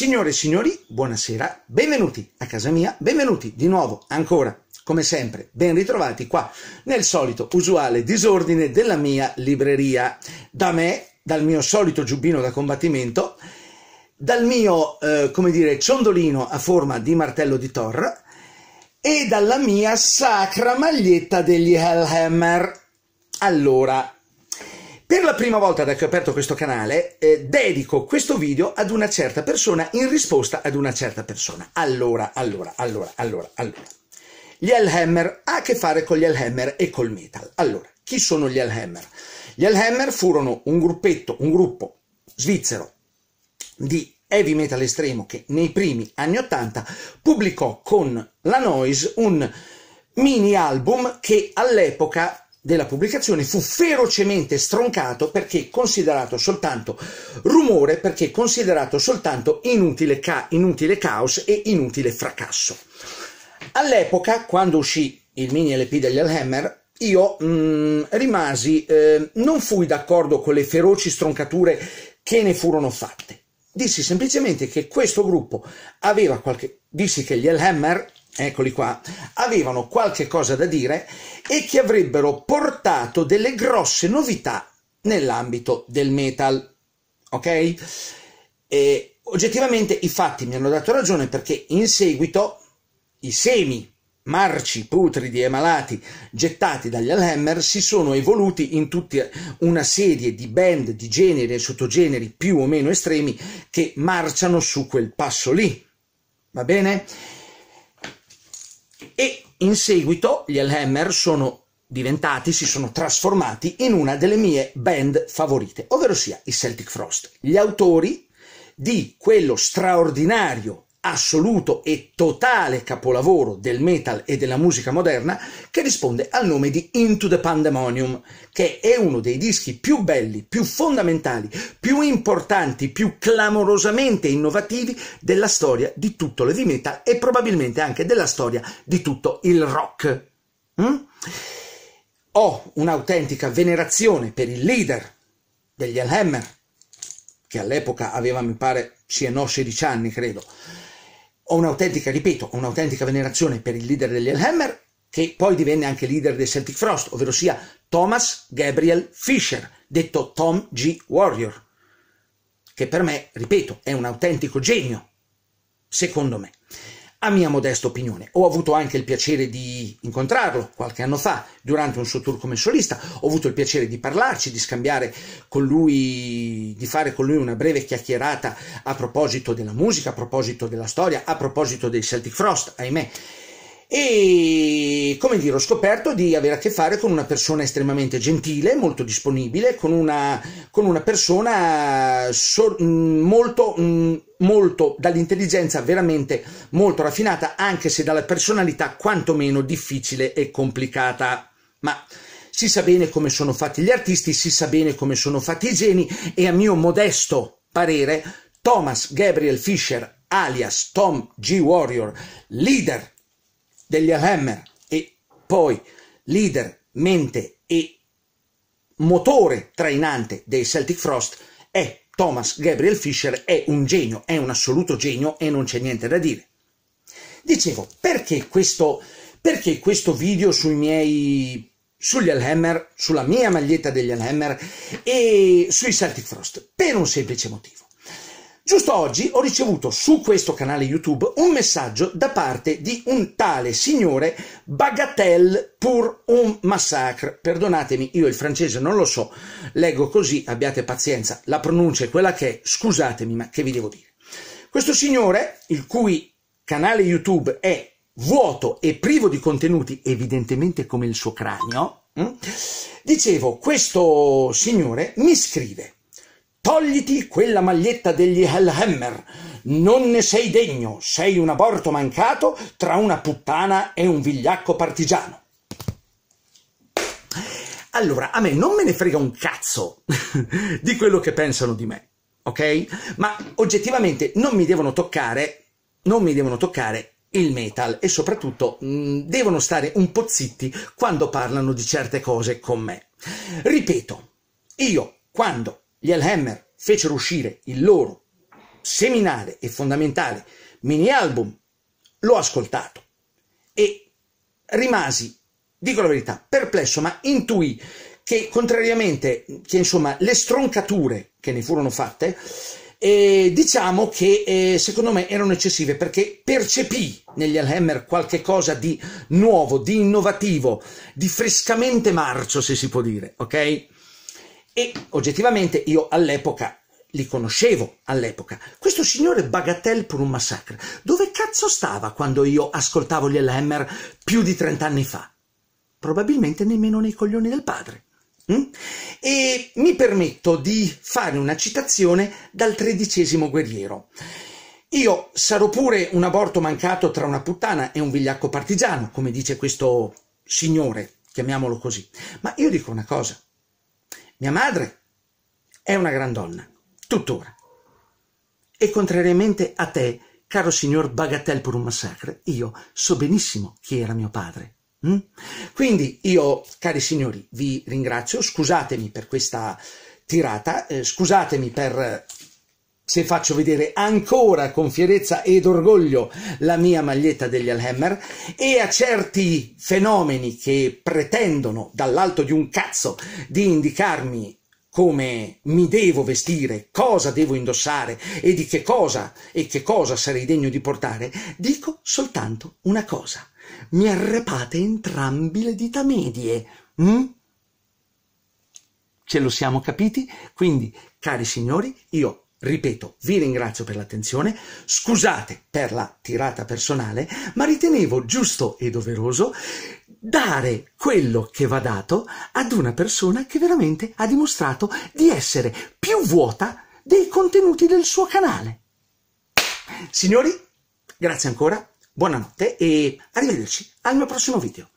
Signore e signori, buonasera, benvenuti a casa mia, benvenuti di nuovo ancora, come sempre, ben ritrovati qua nel solito usuale disordine della mia libreria, da me, dal mio solito giubbino da combattimento, dal mio, eh, come dire, ciondolino a forma di martello di Thor e dalla mia sacra maglietta degli Hellhammer. Allora, per la prima volta da che ho aperto questo canale eh, dedico questo video ad una certa persona in risposta ad una certa persona. Allora, allora, allora, allora, allora. Gli Hellhammer ha a che fare con gli Hellhammer e col metal. Allora, chi sono gli Hellhammer? Gli Hellhammer furono un gruppetto, un gruppo svizzero di heavy metal estremo che nei primi anni 80 pubblicò con la Noise un mini album che all'epoca della pubblicazione fu ferocemente stroncato perché considerato soltanto rumore, perché considerato soltanto inutile, ca- inutile caos e inutile fracasso. All'epoca, quando uscì il mini LP degli Hellhammer, io mh, mm, rimasi, eh, non fui d'accordo con le feroci stroncature che ne furono fatte. Dissi semplicemente che questo gruppo aveva qualche. dissi che gli Elhammer, eccoli qua, avevano qualche cosa da dire e che avrebbero portato delle grosse novità nell'ambito del metal. Ok? E oggettivamente i fatti mi hanno dato ragione perché in seguito i semi marci, putridi e malati gettati dagli Alhammer si sono evoluti in tutta eh, una serie di band di generi e sottogeneri più o meno estremi che marciano su quel passo lì. Va bene? e in seguito gli Hellhammer sono diventati, si sono trasformati in una delle mie band favorite, ovvero sia i Celtic Frost, gli autori di quello straordinario assoluto e totale capolavoro del metal e della musica moderna che risponde al nome di Into the Pandemonium, che è uno dei dischi più belli, più fondamentali, più importanti, più clamorosamente innovativi della storia di tutto l'heavy metal e probabilmente anche della storia di tutto il rock. Mm? Ho un'autentica venerazione per il leader degli Hellhammer, che all'epoca aveva, mi pare, sì e no, 16 anni, credo ho un'autentica, ripeto, un'autentica venerazione per il leader degli Hellhammer, che poi divenne anche leader dei Celtic Frost, ovvero sia Thomas Gabriel Fisher, detto Tom G. Warrior, che per me, ripeto, è un autentico genio, secondo me. A mia modesta opinione, ho avuto anche il piacere di incontrarlo qualche anno fa durante un suo tour come solista, ho avuto il piacere di parlarci, di scambiare con lui, di fare con lui una breve chiacchierata a proposito della musica, a proposito della storia, a proposito dei Celtic Frost, ahimè e come dire ho scoperto di avere a che fare con una persona estremamente gentile, molto disponibile, con una, con una persona so, mm, molto, mm, molto dall'intelligenza veramente molto raffinata, anche se dalla personalità quantomeno difficile e complicata. Ma si sa bene come sono fatti gli artisti, si sa bene come sono fatti i geni e a mio modesto parere Thomas Gabriel Fisher alias Tom G. Warrior, leader degli Hammer e poi leader, mente e motore trainante dei Celtic Frost è Thomas Gabriel Fischer, è un genio, è un assoluto genio e non c'è niente da dire. Dicevo, perché questo, perché questo video sui miei sugli Alhammer, sulla mia maglietta degli Alhammer e sui Celtic Frost, per un semplice motivo. Giusto oggi ho ricevuto su questo canale YouTube un messaggio da parte di un tale signore Bagatelle pour un massacre. Perdonatemi, io il francese non lo so, leggo così, abbiate pazienza, la pronuncia è quella che è, scusatemi, ma che vi devo dire. Questo signore, il cui canale YouTube è vuoto e privo di contenuti, evidentemente come il suo cranio, hm? dicevo, questo signore mi scrive Togliti quella maglietta degli Hellhammer. Non ne sei degno, sei un aborto mancato tra una puttana e un vigliacco partigiano. Allora, a me non me ne frega un cazzo di quello che pensano di me, ok? Ma oggettivamente non mi devono toccare, non mi devono toccare il metal e soprattutto mh, mm, devono stare un po' zitti quando parlano di certe cose con me. Ripeto, io quando gli Elhammer fecero uscire il loro seminale e fondamentale mini album, l'ho ascoltato e rimasi, dico la verità, perplesso, ma intuì che contrariamente che insomma le stroncature che ne furono fatte, eh, diciamo che eh, secondo me erano eccessive perché percepì negli Alhammer qualche cosa di nuovo, di innovativo, di frescamente marcio, se si può dire, ok? e oggettivamente io all'epoca li conoscevo all'epoca. Questo signore Bagatelle per un massacro, dove cazzo stava quando io ascoltavo gli Hammer più di 30 anni fa? Probabilmente nemmeno nei coglioni del padre. Mm? E mi permetto di fare una citazione dal tredicesimo guerriero. Io sarò pure un aborto mancato tra una puttana e un vigliacco partigiano, come dice questo signore, chiamiamolo così. Ma io dico una cosa, mia madre è una gran donna, tuttora. E contrariamente a te, caro signor Bagatelle per un massacre, io so benissimo chi era mio padre. Mm? Quindi io, cari signori, vi ringrazio, scusatemi per questa tirata, eh, scusatemi per se faccio vedere ancora con fierezza ed orgoglio la mia maglietta degli Alhammer e a certi fenomeni che pretendono dall'alto di un cazzo di indicarmi come mi devo vestire, cosa devo indossare e di che cosa e che cosa sarei degno di portare, dico soltanto una cosa. Mi arrepate entrambi le dita medie. Mm? Ce lo siamo capiti? Quindi, cari signori, io Ripeto, vi ringrazio per l'attenzione, scusate per la tirata personale, ma ritenevo giusto e doveroso dare quello che va dato ad una persona che veramente ha dimostrato di essere più vuota dei contenuti del suo canale. Signori, grazie ancora, buonanotte e arrivederci al mio prossimo video.